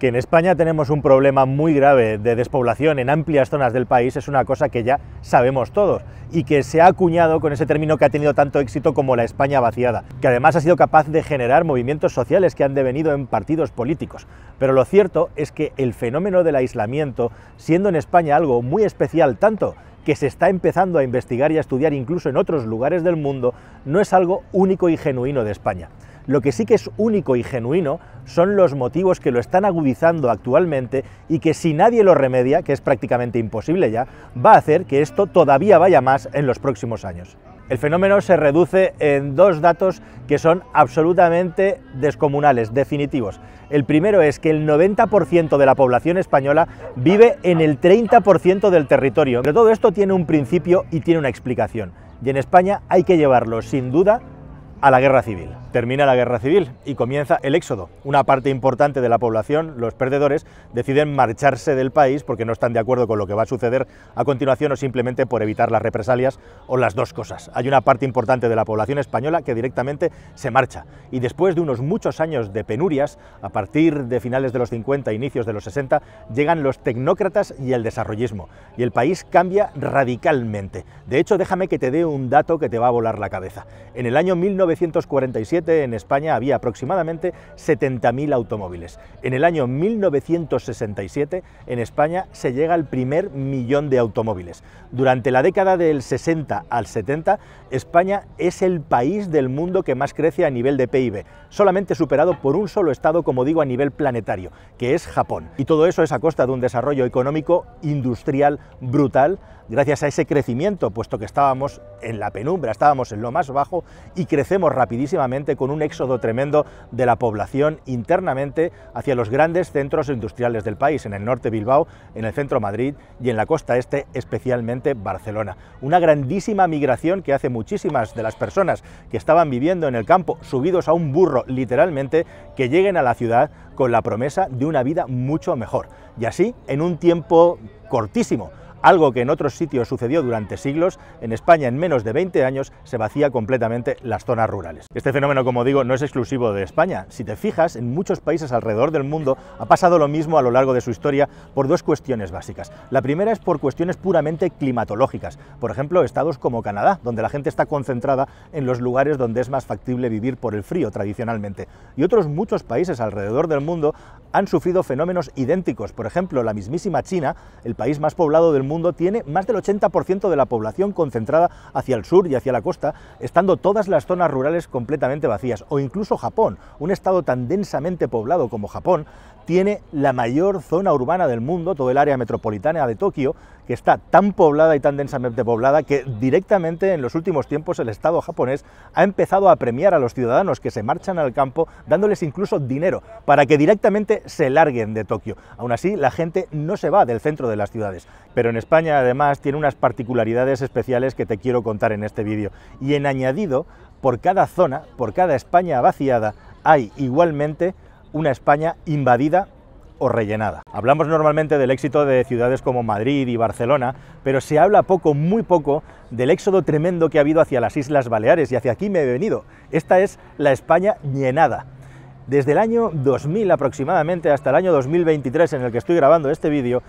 Que en España tenemos un problema muy grave de despoblación en amplias zonas del país es una cosa que ya sabemos todos y que se ha acuñado con ese término que ha tenido tanto éxito como la España vaciada, que además ha sido capaz de generar movimientos sociales que han devenido en partidos políticos. Pero lo cierto es que el fenómeno del aislamiento, siendo en España algo muy especial tanto que se está empezando a investigar y a estudiar incluso en otros lugares del mundo, no es algo único y genuino de España. Lo que sí que es único y genuino son los motivos que lo están agudizando actualmente y que si nadie lo remedia, que es prácticamente imposible ya, va a hacer que esto todavía vaya más en los próximos años. El fenómeno se reduce en dos datos que son absolutamente descomunales, definitivos. El primero es que el 90% de la población española vive en el 30% del territorio. Pero todo esto tiene un principio y tiene una explicación. Y en España hay que llevarlo, sin duda, a la guerra civil. Termina la guerra civil y comienza el éxodo. Una parte importante de la población, los perdedores, deciden marcharse del país porque no están de acuerdo con lo que va a suceder a continuación o simplemente por evitar las represalias o las dos cosas. Hay una parte importante de la población española que directamente se marcha y después de unos muchos años de penurias, a partir de finales de los 50 inicios de los 60, llegan los tecnócratas y el desarrollismo y el país cambia radicalmente. De hecho, déjame que te dé un dato que te va a volar la cabeza. En el año 19 1947 en España había aproximadamente 70.000 automóviles. En el año 1967 en España se llega al primer millón de automóviles. Durante la década del 60 al 70, España es el país del mundo que más crece a nivel de PIB, solamente superado por un solo estado, como digo, a nivel planetario, que es Japón. Y todo eso es a costa de un desarrollo económico, industrial, brutal, gracias a ese crecimiento, puesto que estábamos en la penumbra, estábamos en lo más bajo y crecemos rapidísimamente con un éxodo tremendo de la población internamente hacia los grandes centros industriales del país, en el norte Bilbao, en el centro Madrid y en la costa este, especialmente Barcelona. Una grandísima migración que hace muchísimas de las personas que estaban viviendo en el campo, subidos a un burro literalmente, que lleguen a la ciudad con la promesa de una vida mucho mejor. Y así, en un tiempo cortísimo, algo que en otros sitios sucedió durante siglos, en España en menos de 20 años se vacía completamente las zonas rurales. Este fenómeno, como digo, no es exclusivo de España. Si te fijas, en muchos países alrededor del mundo ha pasado lo mismo a lo largo de su historia por dos cuestiones básicas. La primera es por cuestiones puramente climatológicas. Por ejemplo, estados como Canadá, donde la gente está concentrada en los lugares donde es más factible vivir por el frío tradicionalmente. Y otros muchos países alrededor del mundo han sufrido fenómenos idénticos. Por ejemplo, la mismísima China, el país más poblado del mundo, mundo tiene más del 80% de la población concentrada hacia el sur y hacia la costa, estando todas las zonas rurales completamente vacías. O incluso Japón, un estado tan densamente poblado como Japón, tiene la mayor zona urbana del mundo, todo el área metropolitana de Tokio, que está tan poblada y tan densamente poblada que directamente en los últimos tiempos el Estado japonés ha empezado a premiar a los ciudadanos que se marchan al campo dándoles incluso dinero para que directamente se larguen de Tokio. Aún así, la gente no se va del centro de las ciudades, pero en España además tiene unas particularidades especiales que te quiero contar en este vídeo. Y en añadido, por cada zona, por cada España vaciada, hay igualmente una España invadida o rellenada. Hablamos normalmente del éxito de ciudades como Madrid y Barcelona, pero se habla poco, muy poco, del éxodo tremendo que ha habido hacia las Islas Baleares y hacia aquí me he venido. Esta es la España llenada. Desde el año 2000 aproximadamente hasta el año 2023 en el que estoy grabando este vídeo,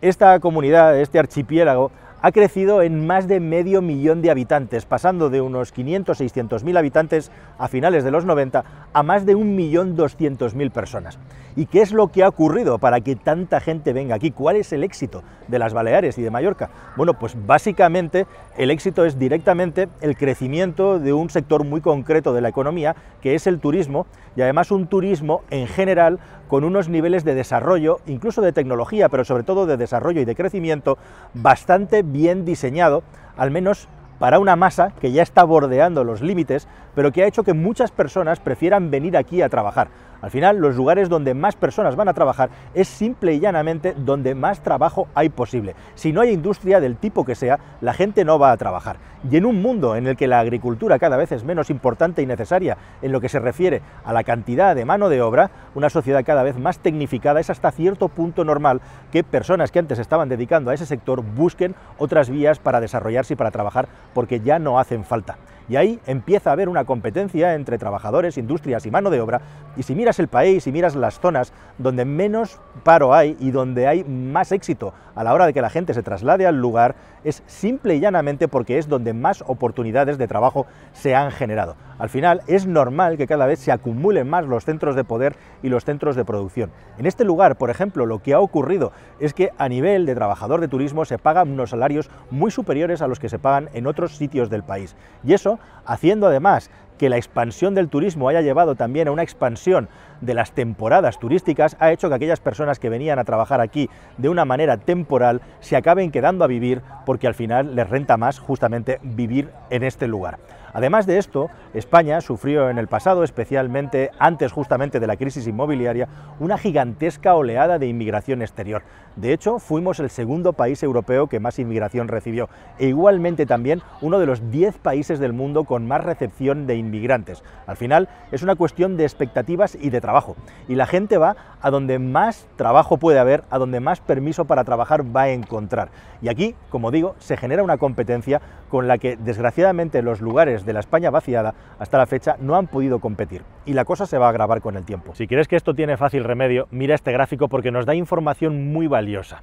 esta comunidad, este archipiélago, ha crecido en más de medio millón de habitantes, pasando de unos 500 600 mil habitantes a finales de los 90 a más de 1.200.000 personas. ¿Y qué es lo que ha ocurrido para que tanta gente venga aquí? ¿Cuál es el éxito de las Baleares y de Mallorca? Bueno, pues básicamente el éxito es directamente el crecimiento de un sector muy concreto de la economía, que es el turismo, y además un turismo en general con unos niveles de desarrollo, incluso de tecnología, pero sobre todo de desarrollo y de crecimiento, bastante bien diseñado, al menos para una masa que ya está bordeando los límites, pero que ha hecho que muchas personas prefieran venir aquí a trabajar. Al final, los lugares donde más personas van a trabajar es simple y llanamente donde más trabajo hay posible. Si no hay industria del tipo que sea, la gente no va a trabajar. Y en un mundo en el que la agricultura cada vez es menos importante y necesaria en lo que se refiere a la cantidad de mano de obra, una sociedad cada vez más tecnificada es hasta cierto punto normal que personas que antes estaban dedicando a ese sector busquen otras vías para desarrollarse y para trabajar porque ya no hacen falta. Y ahí empieza a haber una competencia entre trabajadores, industrias y mano de obra. Y si miras el país, y miras las zonas donde menos paro hay y donde hay más éxito a la hora de que la gente se traslade al lugar, es simple y llanamente porque es donde más oportunidades de trabajo se han generado. Al final es normal que cada vez se acumulen más los centros de poder y los centros de producción. En este lugar, por ejemplo, lo que ha ocurrido es que a nivel de trabajador de turismo se pagan unos salarios muy superiores a los que se pagan en otros sitios del país. Y eso haciendo además que la expansión del turismo haya llevado también a una expansión de las temporadas turísticas ha hecho que aquellas personas que venían a trabajar aquí de una manera temporal se acaben quedando a vivir porque al final les renta más justamente vivir en este lugar. Además de esto, España sufrió en el pasado, especialmente antes justamente de la crisis inmobiliaria, una gigantesca oleada de inmigración exterior. De hecho, fuimos el segundo país europeo que más inmigración recibió e igualmente también uno de los 10 países del mundo con más recepción de inmigración inmigrantes. Al final es una cuestión de expectativas y de trabajo. Y la gente va a donde más trabajo puede haber, a donde más permiso para trabajar va a encontrar. Y aquí, como digo, se genera una competencia con la que desgraciadamente los lugares de la España vaciada hasta la fecha no han podido competir. Y la cosa se va a agravar con el tiempo. Si crees que esto tiene fácil remedio, mira este gráfico porque nos da información muy valiosa.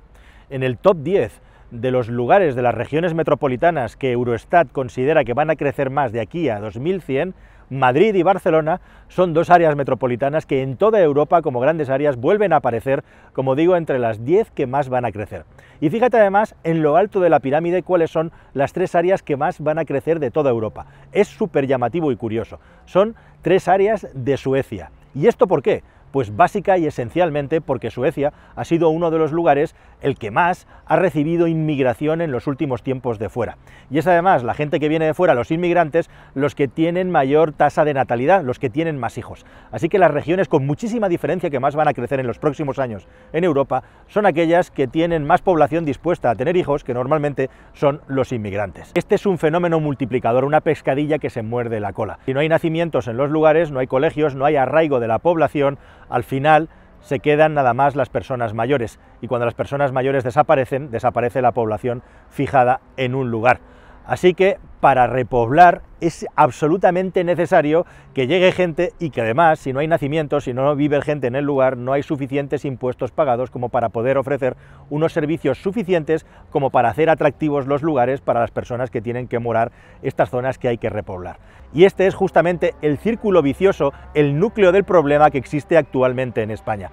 En el top 10 de los lugares de las regiones metropolitanas que Eurostat considera que van a crecer más de aquí a 2100, Madrid y Barcelona son dos áreas metropolitanas que en toda Europa como grandes áreas vuelven a aparecer, como digo, entre las 10 que más van a crecer. Y fíjate además en lo alto de la pirámide cuáles son las tres áreas que más van a crecer de toda Europa. Es súper llamativo y curioso. Son tres áreas de Suecia. ¿Y esto por qué? Pues básica y esencialmente porque Suecia ha sido uno de los lugares el que más ha recibido inmigración en los últimos tiempos de fuera. Y es además la gente que viene de fuera, los inmigrantes, los que tienen mayor tasa de natalidad, los que tienen más hijos. Así que las regiones con muchísima diferencia que más van a crecer en los próximos años en Europa son aquellas que tienen más población dispuesta a tener hijos, que normalmente son los inmigrantes. Este es un fenómeno multiplicador, una pescadilla que se muerde la cola. Si no hay nacimientos en los lugares, no hay colegios, no hay arraigo de la población, al final se quedan nada más las personas mayores y cuando las personas mayores desaparecen, desaparece la población fijada en un lugar. Así que para repoblar es absolutamente necesario que llegue gente y que además, si no hay nacimiento, si no vive gente en el lugar, no hay suficientes impuestos pagados como para poder ofrecer unos servicios suficientes como para hacer atractivos los lugares para las personas que tienen que morar estas zonas que hay que repoblar. Y este es justamente el círculo vicioso, el núcleo del problema que existe actualmente en España.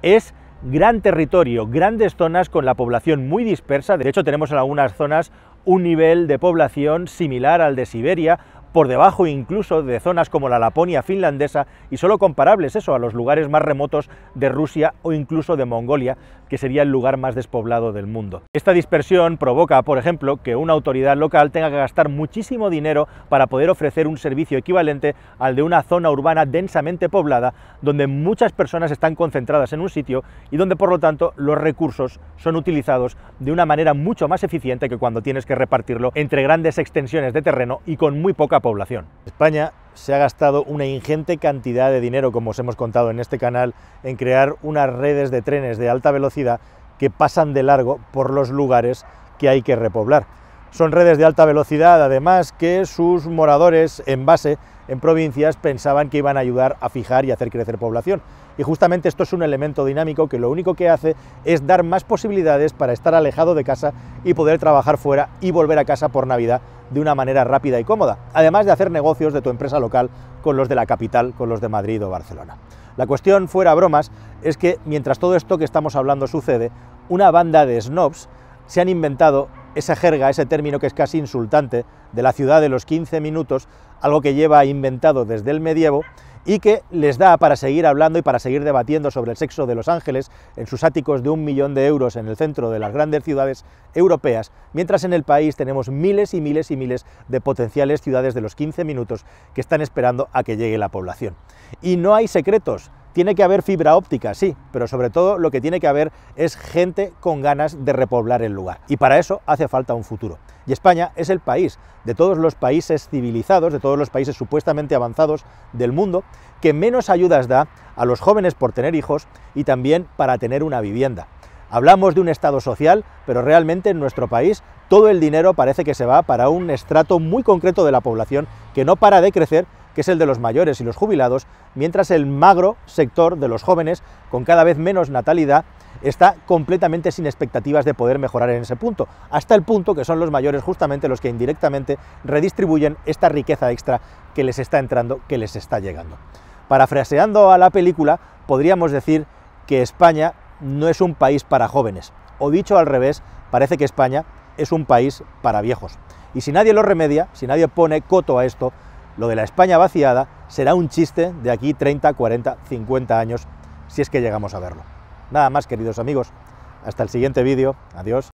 Es gran territorio, grandes zonas con la población muy dispersa. De hecho, tenemos en algunas zonas un nivel de población similar al de Siberia por debajo incluso de zonas como la Laponia finlandesa y solo comparables eso a los lugares más remotos de Rusia o incluso de Mongolia, que sería el lugar más despoblado del mundo. Esta dispersión provoca, por ejemplo, que una autoridad local tenga que gastar muchísimo dinero para poder ofrecer un servicio equivalente al de una zona urbana densamente poblada, donde muchas personas están concentradas en un sitio y donde por lo tanto los recursos son utilizados de una manera mucho más eficiente que cuando tienes que repartirlo entre grandes extensiones de terreno y con muy poca población. España se ha gastado una ingente cantidad de dinero, como os hemos contado en este canal, en crear unas redes de trenes de alta velocidad que pasan de largo por los lugares que hay que repoblar. Son redes de alta velocidad, además, que sus moradores en base en provincias pensaban que iban a ayudar a fijar y hacer crecer población. Y justamente esto es un elemento dinámico que lo único que hace es dar más posibilidades para estar alejado de casa y poder trabajar fuera y volver a casa por Navidad de una manera rápida y cómoda, además de hacer negocios de tu empresa local con los de la capital, con los de Madrid o Barcelona. La cuestión, fuera bromas, es que mientras todo esto que estamos hablando sucede, una banda de snobs se han inventado esa jerga, ese término que es casi insultante, de la ciudad de los 15 minutos, algo que lleva inventado desde el medievo y que les da para seguir hablando y para seguir debatiendo sobre el sexo de los ángeles en sus áticos de un millón de euros en el centro de las grandes ciudades europeas, mientras en el país tenemos miles y miles y miles de potenciales ciudades de los 15 minutos que están esperando a que llegue la población. Y no hay secretos, tiene que haber fibra óptica, sí, pero sobre todo lo que tiene que haber es gente con ganas de repoblar el lugar. Y para eso hace falta un futuro. Y España es el país de todos los países civilizados, de todos los países supuestamente avanzados del mundo, que menos ayudas da a los jóvenes por tener hijos y también para tener una vivienda. Hablamos de un Estado social, pero realmente en nuestro país todo el dinero parece que se va para un estrato muy concreto de la población que no para de crecer que es el de los mayores y los jubilados, mientras el magro sector de los jóvenes, con cada vez menos natalidad, está completamente sin expectativas de poder mejorar en ese punto, hasta el punto que son los mayores justamente los que indirectamente redistribuyen esta riqueza extra que les está entrando, que les está llegando. Parafraseando a la película, podríamos decir que España no es un país para jóvenes, o dicho al revés, parece que España es un país para viejos. Y si nadie lo remedia, si nadie pone coto a esto, lo de la España vaciada será un chiste de aquí 30, 40, 50 años, si es que llegamos a verlo. Nada más, queridos amigos. Hasta el siguiente vídeo. Adiós.